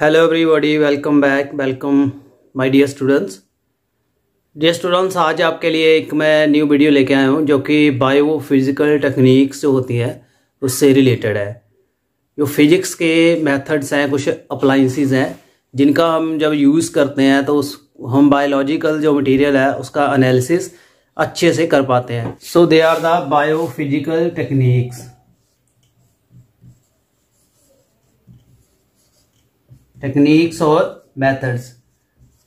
Hello everybody welcome back welcome my dear students dear students आज आपके लिए एक मैं न्यू वीडियो लेके आया हूँ जो कि बायो फिज़िकल टेक्निक्स जो होती है उससे रिलेटेड है जो फिजिक्स के मेथड्स हैं कुछ अप्लाइंसिस हैं जिनका हम जब यूज़ करते हैं तो उस हम बायोलॉजिकल जो मटीरियल है उसका अनैलिस अच्छे से कर पाते हैं so they are the biophysical techniques techniques और मेथड्स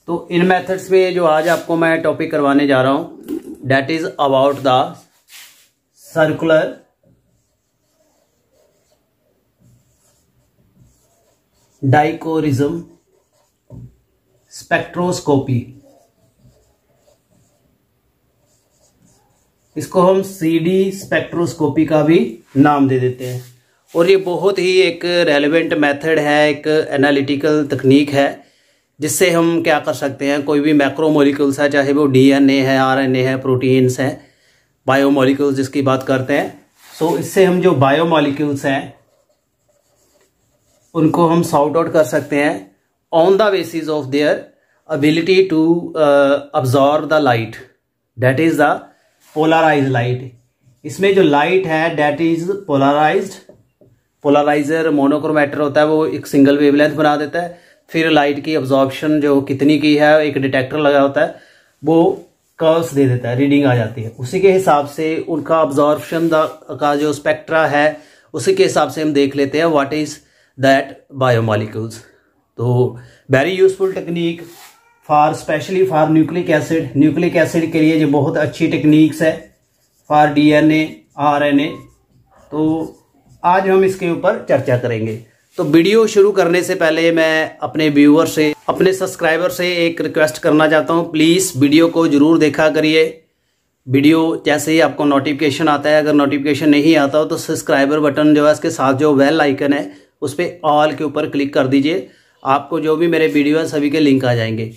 तो इन मेथड्स में जो आज आपको मैं टॉपिक करवाने जा रहा हूँ that is about the circular dichroism spectroscopy इसको हम सीडी स्पेक्ट्रोस्कोपी का भी नाम दे देते हैं और ये बहुत ही एक रेलिवेंट मेथड है एक एनालिटिकल तकनीक है जिससे हम क्या कर सकते हैं कोई भी मैक्रो मोलिकुल्स है चाहे वो डीएनए है आरएनए है प्रोटीन्स हैं बायो मोलिकुल्स जिसकी बात करते हैं सो इससे हम जो बायो बायोमोलिक्यूल्स हैं उनको हम सॉर्ट आउट कर सकते हैं on the basis of their ability to absorb the light that is the polarize light इसमें जो लाइट है that is polarized polarizer monochromator होता है वो एक सिंगल वेवलेंथ बना देता है फिर लाइट की अब्जॉर्बशन जो कितनी की है एक डिटेक्टर लगा होता है वो कर्व्स दे देता है रीडिंग आ जाती है उसी के हिसाब से उनका ऑब्जॉर्बशन का जो स्पेक्ट्रा है उसी के हिसाब से हम देख लेते हैं व्हाट इज़ दैट बायोमोलिक्यूल्स तो very useful technique for specially for nucleic acid nucleic acid के लिए जो बहुत अच्छी टेक्निक्स है फॉर डी एन तो आज हम इसके ऊपर चर्चा करेंगे तो वीडियो शुरू करने से पहले मैं अपने व्यूअर से अपने सब्सक्राइबर से एक रिक्वेस्ट करना चाहता हूँ प्लीज़ वीडियो को ज़रूर देखा करिए वीडियो जैसे ही आपको नोटिफिकेशन आता है अगर नोटिफिकेशन नहीं आता हो तो सब्सक्राइबर बटन जो है उसके साथ जो वेल आइकन है उस पर ऑल के ऊपर क्लिक कर दीजिए आपको जो भी मेरे वीडियो हैं सभी के लिंक आ जाएंगे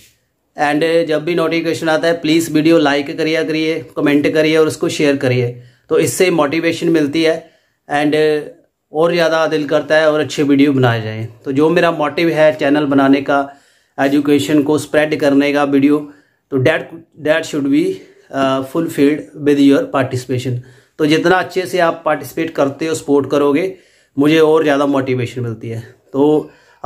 एंड जब भी नोटिफिकेशन आता है प्लीज़ वीडियो लाइक करिए करिए कमेंट करिए और उसको शेयर करिए तो इससे मोटिवेशन मिलती है एंड और ज़्यादा दिल करता है और अच्छे वीडियो बनाए जाएँ तो जो मेरा मोटिव है चैनल बनाने का एजुकेशन को स्प्रेड करने का वीडियो तो that that should be fulfilled with your participation तो जितना अच्छे से आप पार्टिसिपेट करते हो सपोर्ट करोगे मुझे और ज़्यादा मोटिवेशन मिलती है तो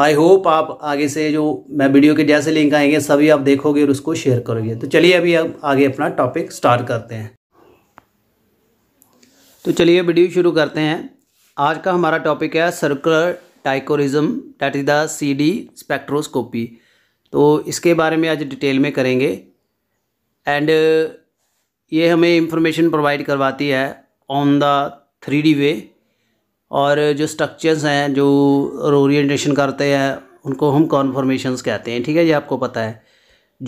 आई होप आप आगे से जो मैं वीडियो के जैसे लिंक आएंगे सभी आप देखोगे और उसको शेयर करोगे तो चलिए अभी आप आगे अपना टॉपिक स्टार्ट करते हैं तो चलिए वीडियो शुरू करते हैं आज का हमारा टॉपिक है circular dichroism that is the C D spectroscopy तो इसके बारे में आज डिटेल में करेंगे एंड ये हमें इंफॉर्मेशन प्रोवाइड करवाती है on the three D way और जो स्ट्रक्चर्स हैं जो ओरिएंटेशन करते हैं उनको हम कॉन्फॉर्मेशंस कहते हैं ठीक है ये आपको पता है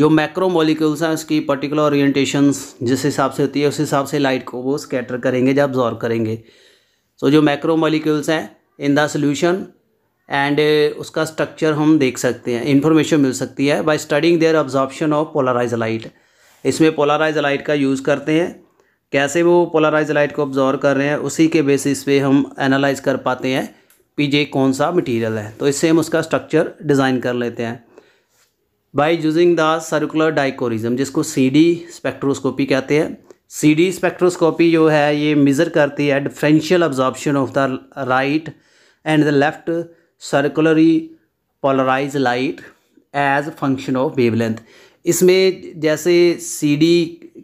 जो मैक्रो मॉलिक्यूल्स हैं उसकी पर्टिकुलर ओरिएंटेशंस जिस हिसाब से होती है उस हिसाब से लाइट को वो स्कैटर करेंगे या ऑब्जॉर्व करेंगे सो जो मैक्रो मॉलिक्यूल्स हैं इन द सोल्यूशन एंड उसका स्ट्रक्चर हम देख सकते हैं इन्फॉर्मेशन मिल सकती है by studying their absorption of polarize light इसमें पोलराइज लाइट का यूज़ करते हैं कैसे वो पोलराइज लाइट को ऑब्जॉर्व कर रहे हैं उसी के बेसिस पे हम एनालाइज कर पाते हैं कि ये कौन सा मटेरियल है तो इससे हम उसका स्ट्रक्चर डिज़ाइन कर लेते हैं by using the circular dichroism जिसको सी डी स्पेक्ट्रोस्कोपी कहते हैं सीडी स्पेक्ट्रोस्कोपी जो है ये मेज़र करती है differential absorption of the right and the left circularly polarize light as function of wavelength इसमें जैसे सीडी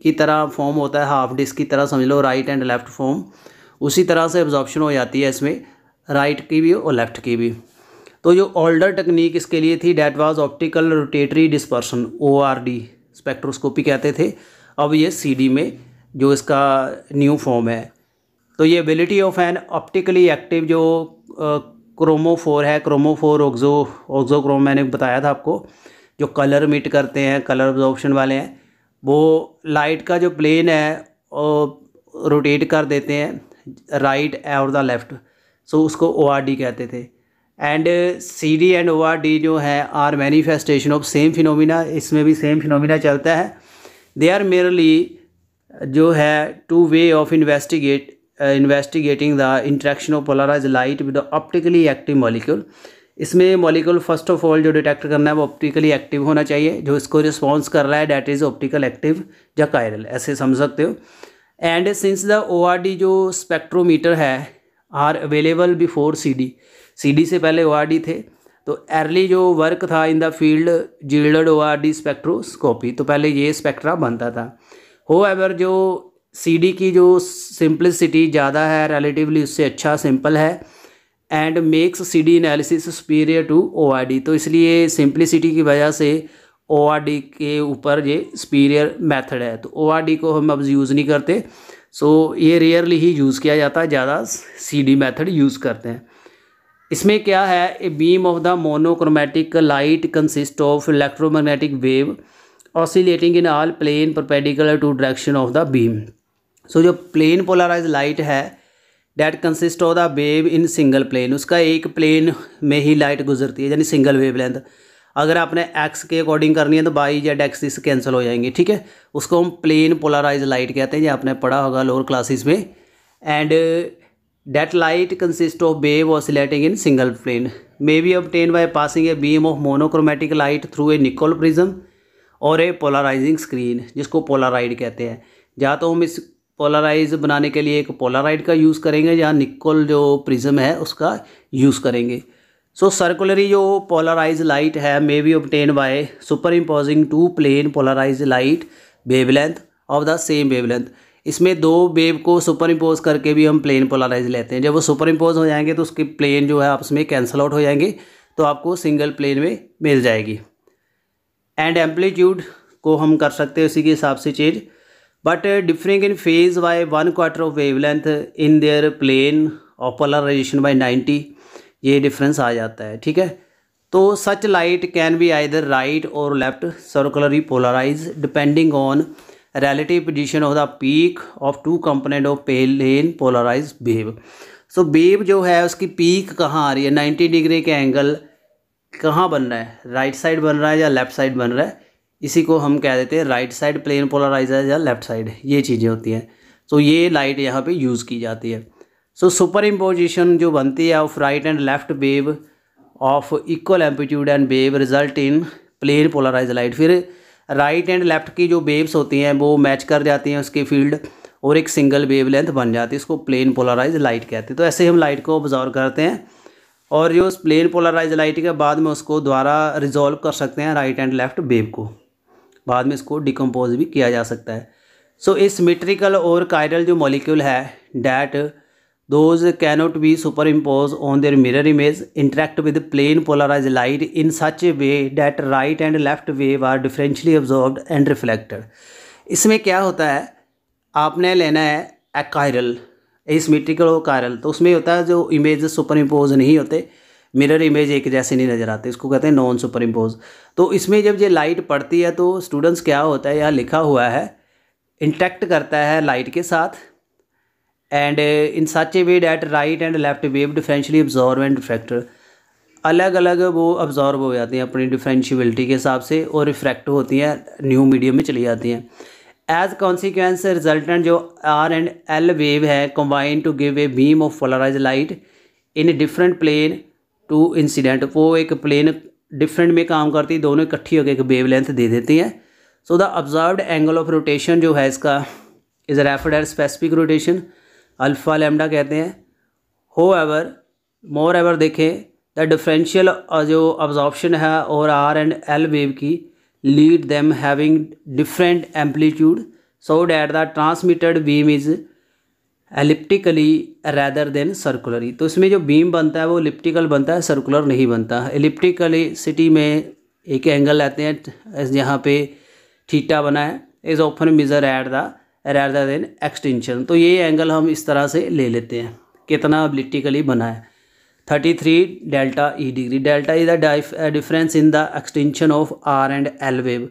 की तरह फॉर्म होता है हाफ डिस्क की तरह समझ लो राइट एंड लेफ्ट फॉर्म उसी तरह से ऑब्जॉर्प्शन हो जाती है इसमें राइट की भी और लेफ्ट की भी तो जो ओल्डर टेक्निक इसके लिए थी that was optical rotatory dispersion O spectroscopy कहते थे अब ये सीडी में जो इसका न्यू फॉर्म है तो ये ability of an optically active जो क्रोमो फोर है क्रोमो फोर ऑक्जो ऑक्जो क्रोम मैंने बताया था आपको जो कलर मीट करते हैं कलर ऑब्जॉर्प्शन वाले हैं वो लाइट का जो प्लेन है रोटेट कर देते हैं राइट और द लेफ़्ट सो उसको ओ कहते थे and C D and O R D जो है are manifestation of same phenomena इसमें भी सेम फिनोमिना चलता है दे आर मेरली जो है two way of investigate investigating the interaction of polarize light with optically active molecule इसमें molecule first of all जो डिटेक्ट करना है वो ऑप्टिकली एक्टिव होना चाहिए जो इसको रिस्पॉन्स कर रहा है डैट इज़ ऑप्टिकल एक्टिव या कायरल ऐसे समझ सकते हो and since the O R D जो स्पेक्ट्रोमीटर है are available before C D C D से पहले ओ आर डी थे तो अर्ली जो वर्क था in the field yield O R D spectroscopy तो पहले ये स्पेक्ट्रा बनता था हो एवर जो सी की जो सिंपलिसिटी ज़्यादा है रिलेटिवली उससे अच्छा सिंपल है and makes C D analysis superior to O तो इसलिए सिंपलिसिटी की वजह से ओ के ऊपर ये सुपीरियर मेथड है तो ओ को हम अब यूज़ नहीं करते सो so, ये रेयरली ही यूज़ किया जाता है ज़्यादा सी डी मैथड यूज़ करते हैं इसमें क्या है a beam of the monochromatic light consist of electromagnetic wave oscillating in all plane perpendicular to direction of the beam so जो प्लेन पोलराइज लाइट है that consist of the wave in single plane उसका एक plane में ही light गुजरती है यानी single wave length अगर आपने एक्स के अकॉर्डिंग करनी है तो बाई जेड एक्सिस कैंसिल हो जाएंगे ठीक है उसको हम प्लेन पोलराइज लाइट कहते हैं ये आपने पढ़ा होगा लोअर क्लासेस में and that light consist of wave oscillating in single plane may be obtain by passing a beam of monochromatic light through a Nicol prism और ए पोलराइजिंग स्क्रीन जिसको पोलाराइड कहते हैं या तो हम इस पोलराइज बनाने के लिए एक पोलाराइड का यूज़ करेंगे या निकोल जो प्रिज्म है उसका यूज़ करेंगे सो सर्कुलरी जो पोलराइज लाइट है may be obtain by superimposing two plane polarize light wavelength of the same wavelength इसमें दो वेव को सुपर इम्पोज करके भी हम प्लेन पोलराइज लेते हैं जब वो सुपर इम्पोज हो जाएंगे तो उसके प्लेन जो है आपस में कैंसिल आउट हो जाएंगे तो आपको सिंगल प्लेन में मिल जाएगी एंड एम्पलीट्यूड को हम कर सकते हैं उसी के हिसाब से change but differing in phase by one quarter of length in their plane of polarization by ninety ये डिफरेंस आ जाता है ठीक है तो such light can be either right or left circular polarize depending on relative position of the peak of two component of plane polarize wave so wave जो है उसकी पीक कहाँ आ रही है नाइन्टी डिग्री के एंगल कहाँ बन रहा है राइट साइड बन रहा है या लेफ्ट साइड बन रहा है इसी को हम कह देते हैं राइट साइड प्लेन पोलराइजर या लेफ्ट साइड ये चीज़ें होती हैं तो ये लाइट यहाँ पे यूज़ की जाती है सो सुपर इम्पोजिशन जो बनती है of right and left wave of equal amplitude and wave result in plane polarize light फिर राइट एंड लेफ्ट की जो वेव्स होती हैं वो मैच कर जाती हैं उसके फील्ड और एक सिंगल वेव लेंथ बन जाती है इसको प्लेन पोलराइज लाइट कहते हैं तो ऐसे हम लाइट को ऑब्जर्व करते हैं और ये उस प्लेन पोलराइज लाइट के बाद में उसको द्वारा रिजोल्व कर सकते हैं राइट एंड लेफ्ट बेब को बाद में इसको डिकम्पोज भी किया जा सकता है सो so, इस मिट्रिकल और कायरल जो मॉलिक्यूल है that those cannot be superimpose on their mirror image interact with plane polarize light in such a way that right and left wave are differentially absorb and reflected इसमें क्या होता है आपने लेना है एकायरल asymmetrical कारल तो उसमें होता है जो इमेज सुपर इम्पोज नहीं होते मिरर इमेज एक जैसे नहीं नज़र आते इसको कहते हैं नॉन सुपर इम्पोज तो इसमें जब ये लाइट पड़ती है तो स्टूडेंट्स क्या होता है यहाँ लिखा हुआ है इंटैक्ट करता है लाइट के साथ and in such a way that right and left wave differentially absorb and refractor अलग अलग वो ऑब्जॉर्व हो जाती हैं अपनी डिफ्रेंशिबिलिटी के हिसाब से और रिफ्रैक्ट होती हैं न्यू मीडियम में चली जाती हैं एज कॉन्सिक्वेंस रिजल्टेंट जो आर एंड एल वेव है combine to give a beam of polarize light in different plane to incident वो एक प्लेन डिफरेंट में काम करती है दोनों इकट्ठी होकर एक वेव लेंथ दे देती हैं so the observed angle of rotation जो है इसका is referred as specific rotation alpha lambda कहते हैं हो एवर मोर एवर देखें द डिफरेंशियल uh, जो ऑब्जॉर्प्शन है और आर एंड एल वेव की lead them having different amplitude so that the transmitted beam is elliptically rather than circularly तो इसमें जो बीम बनता है वो elliptical बनता है सर्कुलर नहीं बनता है इलिप्टिकली सिटी में एक एंगल लेते हैं यहाँ पे ठीटा बना है is often measure at the rather than extension तो ये एंगल हम इस तरह से ले लेते हैं कितना इलिप्टिकली बना है thirty three delta E degree delta is the difference in the extension of R and L wave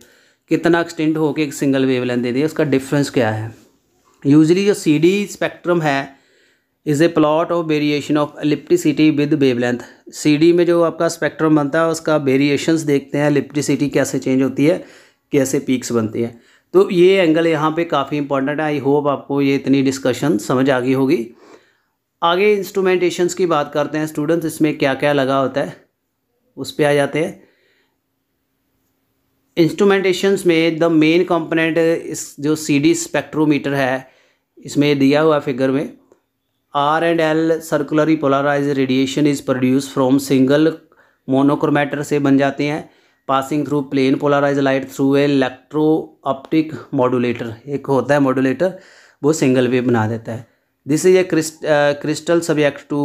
कितना एक्सटेंड होकर एक सिंगल वेव लेंथ दे दी उसका डिफरेंस क्या है यूजली जो सी डी स्पेक्ट्रम है is a plot of variation of ellipticity with wavelength C D में जो आपका स्पेक्ट्रम बनता है उसका वेरिएशन देखते हैं एलिप्टिसिटी कैसे चेंज होती है कैसे पीक्स बनती हैं तो ये एंगल यहाँ पे काफ़ी इंपॉर्टेंट है आई होप आपको ये इतनी डिस्कशन समझ आ गई होगी आगे इंस्ट्रूमेंटेशंस की बात करते हैं स्टूडेंट्स इसमें क्या क्या लगा होता है उस पर आ जाते हैं इंस्ट्रूमेंटेशंस में द मेन कंपोनेंट इस जो सी डी स्पेक्ट्रोमीटर है इसमें दिया हुआ फिगर में R and L circularly polarize radiation is produce from single monochromator से बन जाते हैं passing through plane polarize light through a electro optic modulator एक होता है मॉडुलेटर वो सिंगल वेव बना देता है this is a crystal subject to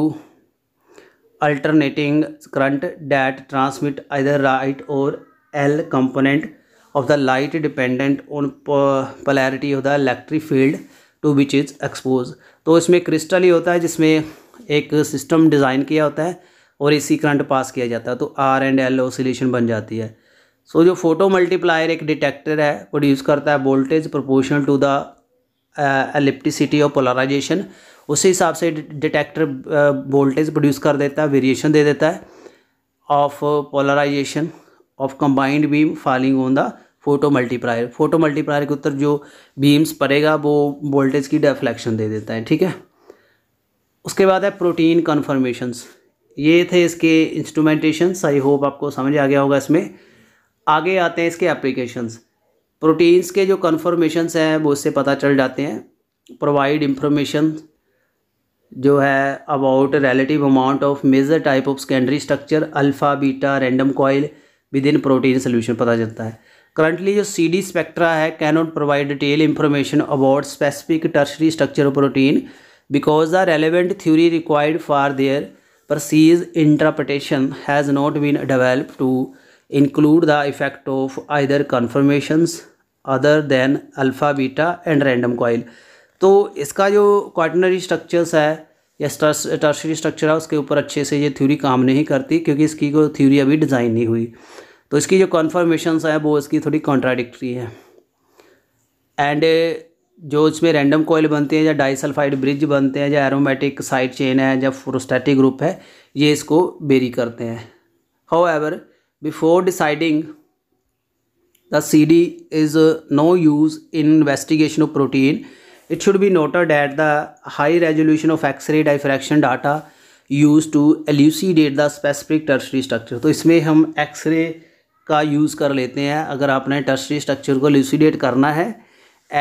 alternating current that transmit either right or L component of the light dependent on polarity of the electric field to which is expose तो इसमें crystal ही होता है जिसमें एक system design किया होता है और ए सी करंट पास किया जाता है तो आर एंड एल ओसिलेशन बन जाती है सो so, जो फोटो मल्टीप्लायर एक डिटेक्टर है प्रोड्यूस करता है voltage proportional to the ellipticity और पोलराइजेशन उसी हिसाब से डिटेक्टर वोल्टेज प्रोड्यूस कर देता है वेरिएशन दे देता है of polarization of combined beam falling on the photomultiplier photomultiplier के उत्तर जो बीम्स पड़ेगा वो वोल्टेज की डेफ्लेक्शन दे देता है ठीक है उसके बाद है प्रोटीन कन्फर्मेशंस ये थे इसके इंस्ट्रूमेंटेशंस आई होप आपको समझ आ गया होगा इसमें आगे आते हैं इसके एप्लीकेशंस प्रोटीन्स के जो कन्फर्मेशंस हैं वो उससे पता चल जाते हैं प्रोवाइड इंफॉर्मेशन जो है about relative amount of major type of secondary structure alpha beta random coil within protein solution पता चलता है करंटली जो सी डी स्पेक्ट्रा है cannot provide detail information about specific tertiary structure of protein because the relevant theory required for their precise interpretation has not been develop to include the effect of either confirmations other than alpha beta and random coil तो इसका जो quaternary structures है या tertiary structure है उसके ऊपर अच्छे से ये थ्योरी काम नहीं करती क्योंकि इसकी को थ्योरी अभी डिज़ाइन नहीं हुई तो इसकी जो कन्फर्मेशंस हैं वो इसकी थोड़ी कॉन्ट्राडिक्ट्री है एंड जो इसमें रैंडम कोयल बनते हैं या डाइसल्फाइड ब्रिज बनते हैं या एरोमेटिक साइड चेन है या फ्रोस्टैटिक ग्रुप है ये इसको बेरी करते हैं however before deciding the CD is uh, no use in investigation of protein, it should be noted that the high resolution of X-ray diffraction data used to elucidate the specific tertiary structure. to isme hum X-ray ka use kar lete hain agar aapne tertiary structure ko elucidate karna hai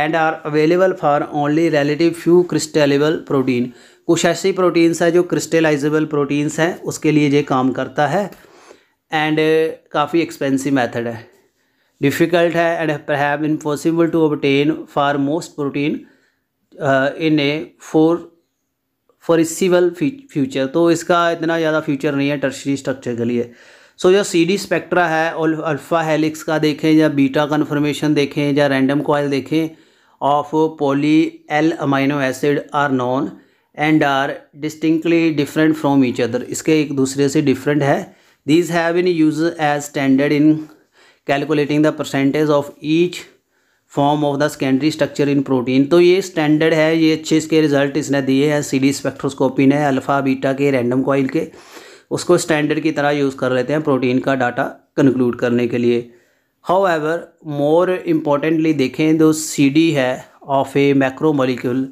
and are available for only relative few crystallizable protein कुछ ऐसी proteins हैं जो क्रिस्टलाइजेबल proteins हैं उसके लिए ये काम करता है एंड काफ़ी एक्सपेंसिव मेथड है डिफ़िकल्ट है and have impossible to obtain for most protein in a for foreseeable future तो इसका इतना ज़्यादा फ्यूचर नहीं है टर्शरी स्ट्रक्चर के लिए सो so, जो सी डी स्पेक्ट्रा है अल्फ़ा हेलिक्स का देखें या बीटा कन्फर्मेशन देखें या रैंडम कॉयल देखें of poly L amino acid are known and are distinctly different from each other इसके एक दूसरे से डिफरेंट है These have been used as standard in calculating the percentage of each form of the secondary structure in protein तो ये standard है ये अच्छे इसके रिजल्ट इसने दिए हैं सी डी स्पेक्ट्रोस्कोपी ने अल्फ़ा बीटा के रैंडम कॉइल के उसको स्टैंडर्ड की तरह यूज़ कर लेते हैं प्रोटीन का डाटा कंक्लूड करने के लिए हाउ एवर मोर इम्पोर्टेंटली देखें जो सी डी है of a macro molecule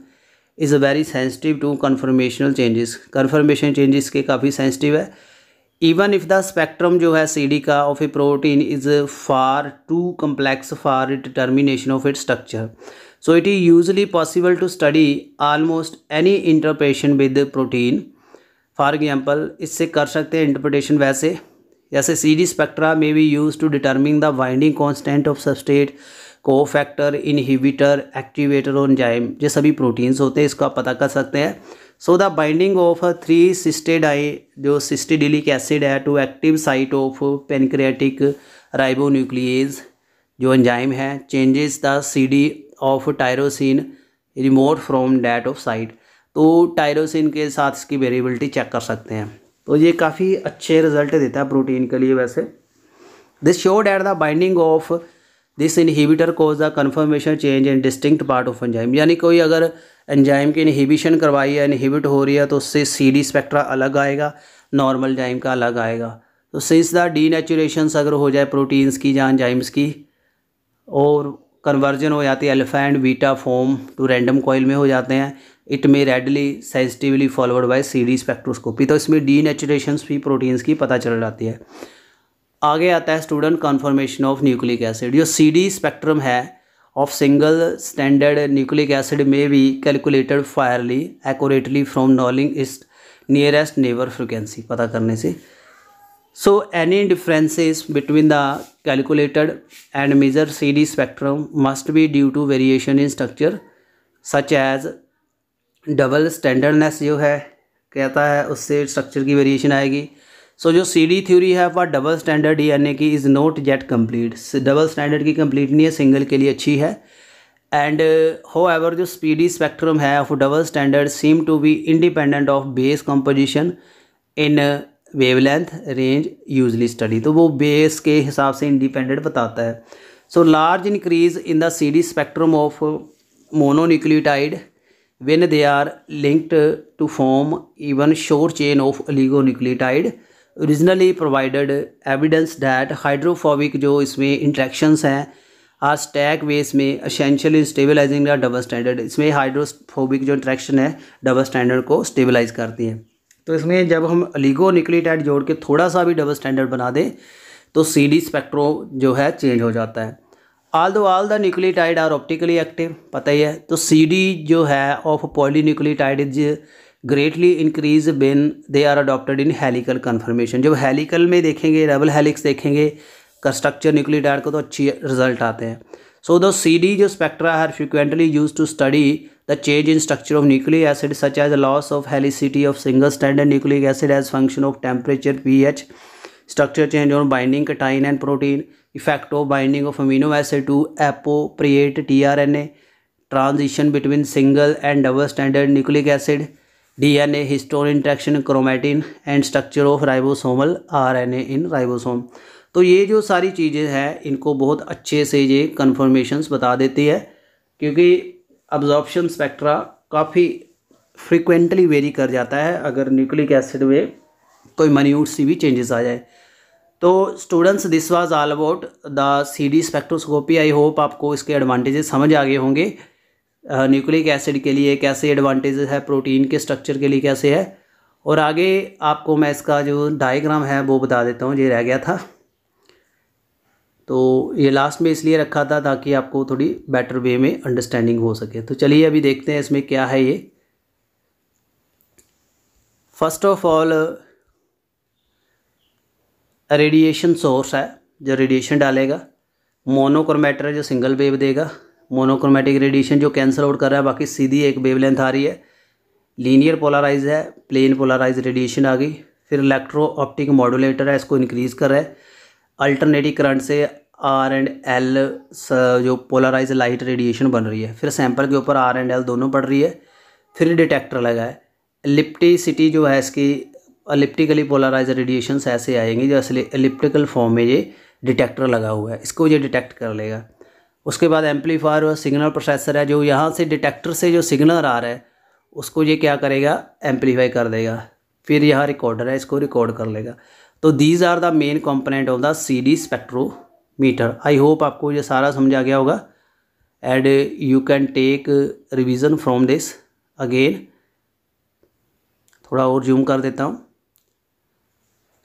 is very sensitive to conformational changes conformation changes के काफ़ी सेंसिटिव है even if the spectrum jo hai cd of a protein is far too complex for determination of its structure so it is usually possible to study almost any interpretation with the protein for example isse kar sakte interpretation वैसे, जैसे cd spectra may be used to determine the binding constant of substrate cofactor inhibitor activator और जाइम ये सभी proteins होते हैं इसको आप पता कर सकते हैं so the binding of three सिस्टेड आई जो सिस्टेडिलिक एसिड है to active site of pancreatic ribonuclease जो एंजाइम है changes the C D of tyrosine remote from that of site तो टायरोसिन के साथ इसकी वेरिएबिलिटी चेक कर सकते हैं तो ये काफ़ी अच्छे रिजल्ट देता है प्रोटीन के लिए वैसे this showed at the binding of this inhibitor causes the conformation change in distinct part of enzyme यानी कोई अगर एंजाइम की इनहिबिशन करवाई है इनहिबिट हो रही है तो उससे सी डी स्पेक्ट्रा अलग आएगा नॉर्मल जाइम का अलग आएगा तो सिंस द डी नेचुरेशंस अगर हो जाए प्रोटीन्स की या एंजाइम्स की और कन्वर्जन हो जाती है alpha and beta form to random coil में हो जाते हैं it may readily sensitively followed by C D spectroscopy तो इसमें डी नेचुरेशन भी प्रोटीन्स की पता चल जाती है आगे आता है student conformation of nucleic acid जो सी डी स्पेक्ट्रम है of single standard nucleic acid में be calculated fairly accurately from knowing इस नियरेस्ट नेबर फ्रिक्वेंसी पता करने से so any differences between the calculated and measure C D spectrum must be due to variation in structure such as double standardness जो है कहता है उससे structure की वेरिएशन आएगी सो जो सी डी थ्योरी है वह डबल स्टैंडर्ड यानी कि is not yet complete double standard की कम्प्लीट नहीं है सिंगल के लिए अच्छी है एंड हो एवर जो स्पीडी स्पेक्ट्रम है of double standard seem to be independent of base composition in wavelength range usually study तो वो बेस के हिसाब से इंडिपेंडेंट बताता है so large increase in the C D spectrum of mononucleotide when they are linked to form even short chain of oligonucleotide regionally provided evidence that hydrophobic जो इसमें interactions हैं आर स्टैक वेस में essentially stabilising या double standard इसमें hydrophobic जो interaction है double standard को stabilise करती है तो इसमें जब हम अलीगो निकलीटाइड जोड़ के थोड़ा सा भी डबल स्टैंडर्ड बना दें तो सी डी स्पेक्ट्रो जो है चेंज हो जाता है although all the nucleotide are optically active पता ही है तो सी डी जो है of polynucleotide is greatly increase when they are adopted in helical conformation जब हेलिकल में देखेंगे डबल हेलिक्स देखेंगे का स्ट्रक्चर न्यूक्लियोटाइड को तो अच्छी रिजल्ट आते हैं सो दो सी डी जो spectra are frequently use to study the change in structure of nucleic acid such as loss of helicity of single stranded nucleic acid as function of temperature ph structure change on binding cation and protein effect of binding of amino acid to appropriate trna transition between single and double stranded nucleic acid DNA histone interaction chromatin and structure of ribosomal RNA in ribosome तो ये जो सारी चीज़ें हैं इनको बहुत अच्छे से ये कन्फर्मेशंस बता देती है क्योंकि अब्जॉर्प्शन स्पेक्ट्रा काफ़ी फ्रिक्वेंटली वेरी कर जाता है अगर न्यूक्लिक एसिड में कोई मन्यूट सी भी चेंजेस आ जाए तो students this was all about the C D spectroscopy I hope आपको इसके एडवांटेजेस समझ आ गए होंगे न्यूक्लिक एसिड के लिए कैसे एडवांटेजेस है प्रोटीन के स्ट्रक्चर के लिए कैसे है और आगे आपको मैं इसका जो डायग्राम है वो बता देता हूँ ये रह गया था तो ये लास्ट में इसलिए रखा था ताकि आपको थोड़ी बेटर वे में अंडरस्टैंडिंग हो सके तो चलिए अभी देखते हैं इसमें क्या है ये first of all radiation source है जो रेडिएशन डालेगा मोनोक्रोमेटर जो सिंगल वेव देगा मोनोक्रोमेटिक रेडिएशन जो कैंसल आउट कर रहा है बाकी सीधी एक वेवलेंथ आ रही है लीनियर पोलराइज है प्लेन पोलराइज रेडिएशन आ गई फिर इलेक्ट्रो ऑप्टिक मॉडुलेटर है इसको इंक्रीज कर रहा है अल्टरनेटिव करंट से आर एंड एल जो पोलराइज लाइट रेडिएशन बन रही है फिर सैंपल के ऊपर आर एंड एल दोनों पड़ रही है फिर डिटेक्टर लगा है लिप्टिसिटी जो है इसकी अलिप्टिकली पोलराइज रेडिएशन ऐसे आएंगे जो असली एलिप्टिकल फॉर्म में ये डिटेक्टर लगा हुआ है इसको ये डिटेक्ट कर लेगा उसके बाद एम्पलीफायर और सिग्नल प्रोसेसर है जो यहाँ से डिटेक्टर से जो सिग्नल आ रहा है उसको ये क्या करेगा एम्पलीफाई कर देगा फिर यहाँ रिकॉर्डर है इसको रिकॉर्ड कर लेगा तो these are the main component of the C D spectrometer I hope आपको ये सारा समझा गया होगा and you can take revision from this again थोड़ा और जूम कर देता हूँ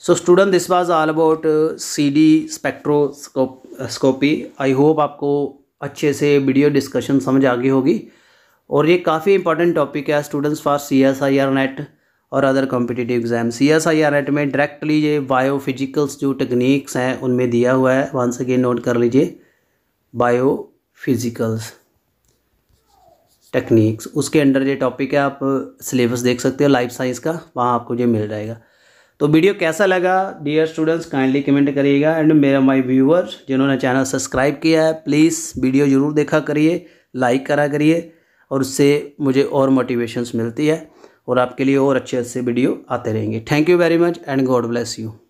so student this was all about C D spectroscope scopy I hope आपको अच्छे से वीडियो डिस्कशन समझ आ गई होगी और ये काफ़ी इंपॉर्टेंट टॉपिक है students for C S I R NET और other competitive exam C S I R NET में डायरेक्टली ये बायो फिजिकल्स जो टेक्निक्स हैं उनमें दिया हुआ है वंस अगेन नोट कर लीजिए बायो फिजिकल्स टेक्निक्स उसके अंडर ये टॉपिक है आप सिलेबस देख सकते हो लाइफ साइंस का वहाँ आपको ये मिल जाएगा तो वीडियो कैसा लगा डियर स्टूडेंट्स काइंडली कमेंट करिएगा एंड मेरा माय व्यूअर जिन्होंने चैनल सब्सक्राइब किया है प्लीज़ वीडियो ज़रूर देखा करिए लाइक करा करिए और उससे मुझे और मोटिवेशंस मिलती है और आपके लिए और अच्छे अच्छे वीडियो आते रहेंगे thank you very much and God bless you